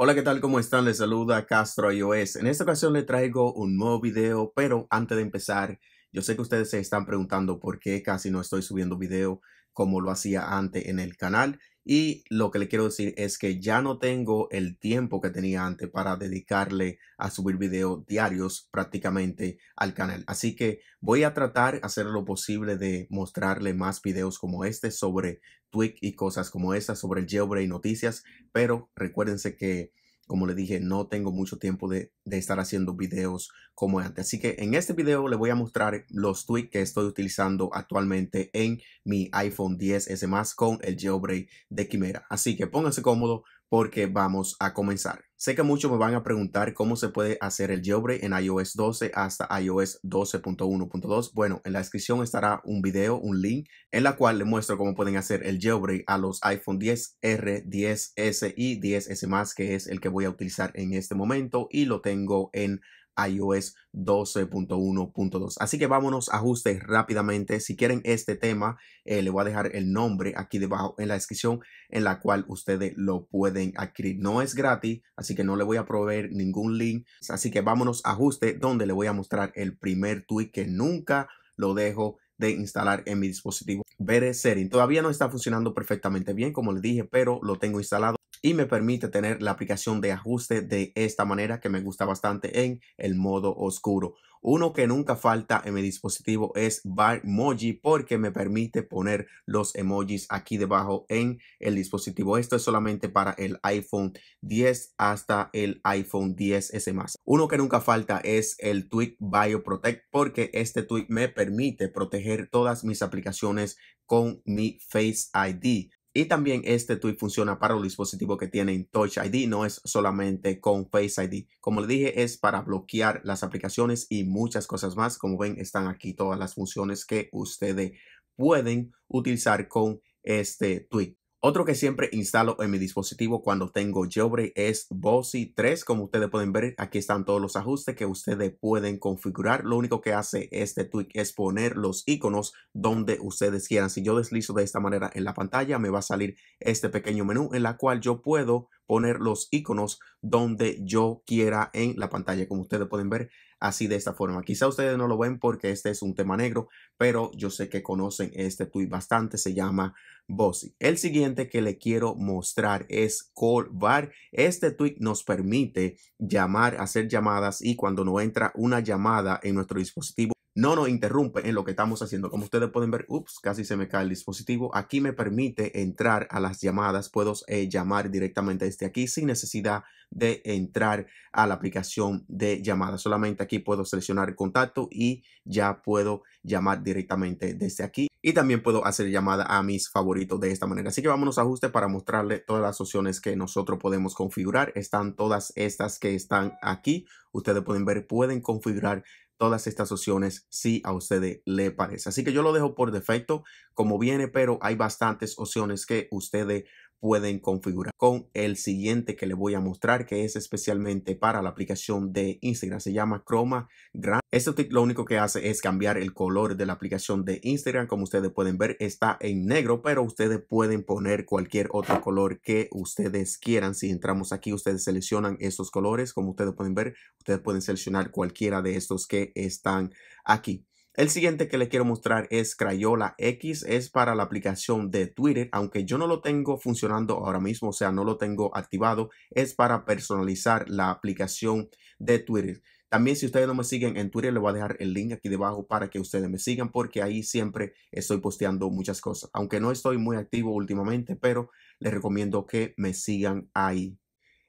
Hola, ¿qué tal? ¿Cómo están? Les saluda Castro iOS. En esta ocasión les traigo un nuevo video, pero antes de empezar, yo sé que ustedes se están preguntando por qué casi no estoy subiendo video como lo hacía antes en el canal. Y lo que le quiero decir es que ya no tengo el tiempo que tenía antes para dedicarle a subir videos diarios prácticamente al canal. Así que voy a tratar hacer lo posible de mostrarle más videos como este sobre tweak y cosas como esas sobre el jailbreak noticias, pero recuérdense que como le dije, no tengo mucho tiempo de, estar haciendo videos como antes. Así que en este video le voy a mostrar los tweaks que estoy utilizando actualmente en mi iPhone 10S más con el jailbreak de Quimera. Así que pónganse cómodo, porque vamos a comenzar. Sé que muchos me van a preguntar cómo se puede hacer el jailbreak en iOS 12 hasta iOS 12.1.2. Bueno, en la descripción estará un video, un link, en la cual les muestro cómo pueden hacer el jailbreak a los iPhone 10R, 10S y 10S que es el que voy a utilizar en este momento y lo tengo en iOS 12.1.2. Así que vámonos a ajustes rápidamente. Si quieren este tema, eh, le voy a dejar el nombre aquí debajo en la descripción en la cual ustedes lo pueden adquirir. No es gratis, así que no le voy a proveer ningún link. Así que vámonos a ajuste donde le voy a mostrar el primer tweet que nunca lo dejo de instalar en mi dispositivo. Bere Setting todavía no está funcionando perfectamente bien, como les dije, pero lo tengo instalado y me permite tener la aplicación de ajuste de esta manera que me gusta bastante en el modo oscuro. Uno que nunca falta en mi dispositivo es emoji porque me permite poner los emojis aquí debajo en el dispositivo. Esto es solamente para el iPhone 10 hasta el iPhone 10S Uno que nunca falta es el Tweak BioProtect porque este tweak me permite proteger todas mis aplicaciones con mi Face ID. Y también este tweet funciona para los dispositivos que tienen Touch ID, no es solamente con Face ID. Como le dije, es para bloquear las aplicaciones y muchas cosas más. Como ven, están aquí todas las funciones que ustedes pueden utilizar con este tweet. Otro que siempre instalo en mi dispositivo cuando tengo Jailbreak es Bossy 3. Como ustedes pueden ver, aquí están todos los ajustes que ustedes pueden configurar. Lo único que hace este tweak es poner los iconos donde ustedes quieran. Si yo deslizo de esta manera en la pantalla, me va a salir este pequeño menú en la cual yo puedo poner los iconos donde yo quiera en la pantalla. Como ustedes pueden ver, así de esta forma. Quizá ustedes no lo ven porque este es un tema negro, pero yo sé que conocen este tweet bastante, se llama Bossy. El siguiente que le quiero mostrar es Call Bar. Este tweet nos permite llamar, hacer llamadas y cuando no entra una llamada en nuestro dispositivo no nos interrumpe en lo que estamos haciendo. Como ustedes pueden ver, ups, casi se me cae el dispositivo. Aquí me permite entrar a las llamadas. Puedo eh, llamar directamente desde aquí sin necesidad de entrar a la aplicación de llamadas. Solamente aquí puedo seleccionar el contacto y ya puedo llamar directamente desde aquí. Y también puedo hacer llamada a mis favoritos de esta manera. Así que vámonos a ajuste para mostrarle todas las opciones que nosotros podemos configurar. Están todas estas que están aquí. Ustedes pueden ver, pueden configurar todas estas opciones si a ustedes le parece. Así que yo lo dejo por defecto como viene, pero hay bastantes opciones que ustedes pueden configurar con el siguiente que les voy a mostrar que es especialmente para la aplicación de Instagram se llama Chroma Grand este lo único que hace es cambiar el color de la aplicación de Instagram como ustedes pueden ver está en negro pero ustedes pueden poner cualquier otro color que ustedes quieran si entramos aquí ustedes seleccionan estos colores como ustedes pueden ver ustedes pueden seleccionar cualquiera de estos que están aquí el siguiente que les quiero mostrar es Crayola X, es para la aplicación de Twitter, aunque yo no lo tengo funcionando ahora mismo, o sea, no lo tengo activado, es para personalizar la aplicación de Twitter. También si ustedes no me siguen en Twitter, les voy a dejar el link aquí debajo para que ustedes me sigan porque ahí siempre estoy posteando muchas cosas. Aunque no estoy muy activo últimamente, pero les recomiendo que me sigan ahí.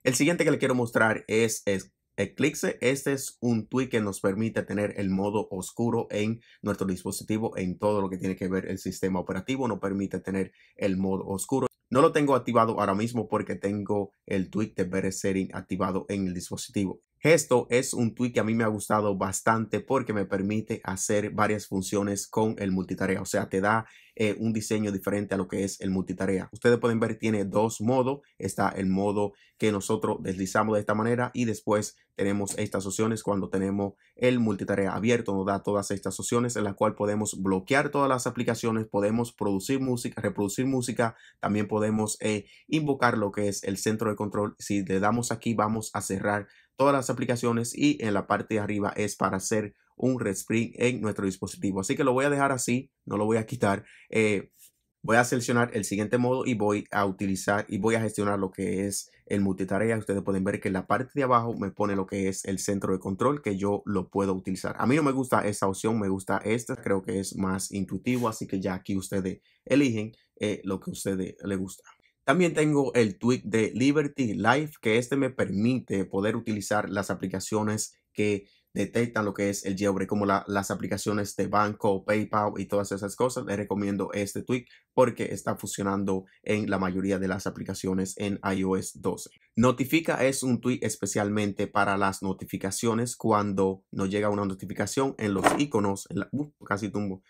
El siguiente que les quiero mostrar es, es Eclipse, este es un tweak que nos permite tener el modo oscuro en nuestro dispositivo en todo lo que tiene que ver el sistema operativo, nos permite tener el modo oscuro. No lo tengo activado ahora mismo porque tengo el tweak de Better Setting activado en el dispositivo. Esto es un tweet que a mí me ha gustado bastante porque me permite hacer varias funciones con el multitarea. O sea, te da eh, un diseño diferente a lo que es el multitarea. Ustedes pueden ver, tiene dos modos. Está el modo que nosotros deslizamos de esta manera y después tenemos estas opciones cuando tenemos el multitarea abierto. Nos da todas estas opciones en las cuales podemos bloquear todas las aplicaciones, podemos producir música, reproducir música. También podemos eh, invocar lo que es el centro de control. Si le damos aquí, vamos a cerrar todas las aplicaciones y en la parte de arriba es para hacer un respring en nuestro dispositivo. Así que lo voy a dejar así, no lo voy a quitar. Eh, voy a seleccionar el siguiente modo y voy a utilizar y voy a gestionar lo que es el multitarea. Ustedes pueden ver que en la parte de abajo me pone lo que es el centro de control que yo lo puedo utilizar. A mí no me gusta esa opción, me gusta esta. Creo que es más intuitivo, así que ya aquí ustedes eligen eh, lo que a ustedes les gusta. También tengo el tweak de Liberty Life que este me permite poder utilizar las aplicaciones que detectan lo que es el jailbreak, como las aplicaciones de banco, PayPal y todas esas cosas, les recomiendo este tweak porque está funcionando en la mayoría de las aplicaciones en iOS 12. Notifica es un tweak especialmente para las notificaciones cuando nos llega una notificación en los iconos, ¡uh! casi tumbo,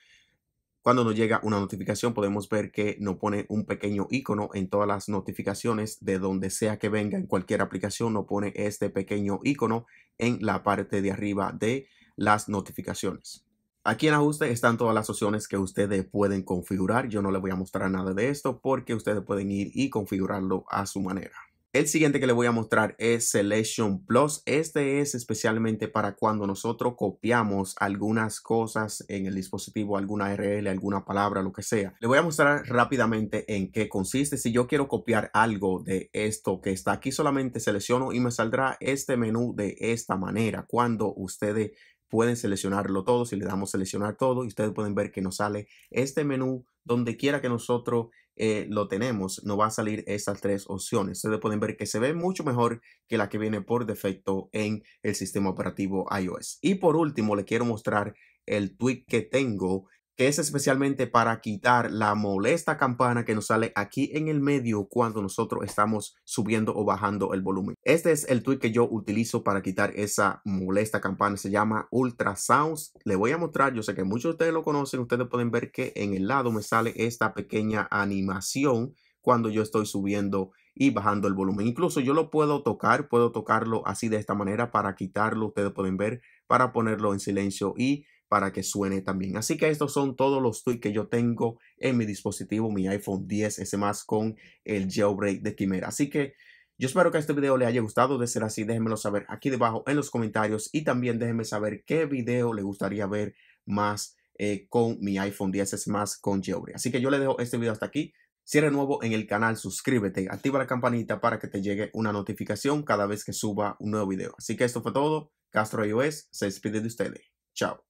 cuando nos llega una notificación podemos ver que nos pone un pequeño icono en todas las notificaciones de donde sea que venga en cualquier aplicación nos pone este pequeño icono en la parte de arriba de las notificaciones. Aquí en ajuste están todas las opciones que ustedes pueden configurar. Yo no les voy a mostrar nada de esto porque ustedes pueden ir y configurarlo a su manera. El siguiente que le voy a mostrar es Selection Plus. Este es especialmente para cuando nosotros copiamos algunas cosas en el dispositivo, alguna RL, alguna palabra, lo que sea. Le voy a mostrar rápidamente en qué consiste. Si yo quiero copiar algo de esto que está aquí, solamente selecciono y me saldrá este menú de esta manera. Cuando ustedes pueden seleccionarlo todo, si le damos seleccionar todo, y ustedes pueden ver que nos sale este menú donde quiera que nosotros eh, lo tenemos, nos va a salir estas tres opciones. Ustedes pueden ver que se ve mucho mejor que la que viene por defecto en el sistema operativo iOS. Y por último, le quiero mostrar el tweak que tengo que es especialmente para quitar la molesta campana que nos sale aquí en el medio cuando nosotros estamos subiendo o bajando el volumen. Este es el tweet que yo utilizo para quitar esa molesta campana. Se llama Ultra Sounds. Le voy a mostrar, yo sé que muchos de ustedes lo conocen, ustedes pueden ver que en el lado me sale esta pequeña animación cuando yo estoy subiendo y bajando el volumen. Incluso yo lo puedo tocar, puedo tocarlo así de esta manera para quitarlo, ustedes pueden ver, para ponerlo en silencio y para que suene también. Así que estos son todos los tweets que yo tengo en mi dispositivo, mi iPhone 10 S más con el jailbreak de Quimera. Así que yo espero que este video le haya gustado. De ser así, déjenmelo saber aquí debajo en los comentarios y también déjenme saber qué video le gustaría ver más eh, con mi iPhone 10 S más con jailbreak. Así que yo le dejo este video hasta aquí. Si eres nuevo en el canal, suscríbete, activa la campanita para que te llegue una notificación cada vez que suba un nuevo video. Así que esto fue todo. Castro iOS se despide de ustedes. Chao.